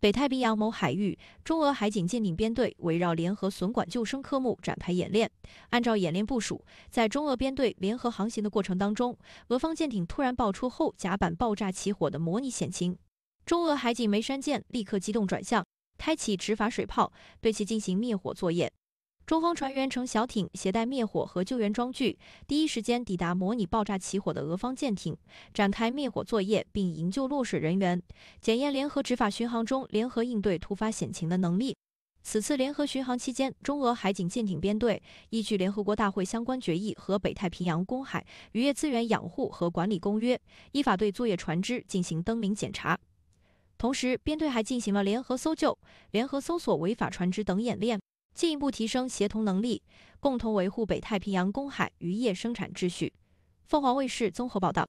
北太平洋某海域，中俄海警舰艇编队围绕联合损管救生科目展开演练。按照演练部署，在中俄编队联合航行的过程当中，俄方舰艇突然爆出后甲板爆炸起火的模拟险情。中俄海警梅山舰立刻机动转向，开启执法水炮对其进行灭火作业。中方船员乘小艇，携带灭火和救援装具，第一时间抵达模拟爆炸起火的俄方舰艇，展开灭火作业并营救落水人员，检验联合执法巡航中联合应对突发险情的能力。此次联合巡航期间，中俄海警舰艇编队依据联合国大会相关决议和《北太平洋公海渔业资源养护和管理公约》，依法对作业船只进行登临检查，同时编队还进行了联合搜救、联合搜索违法船只等演练。进一步提升协同能力，共同维护北太平洋公海渔业生产秩序。凤凰卫视综合报道。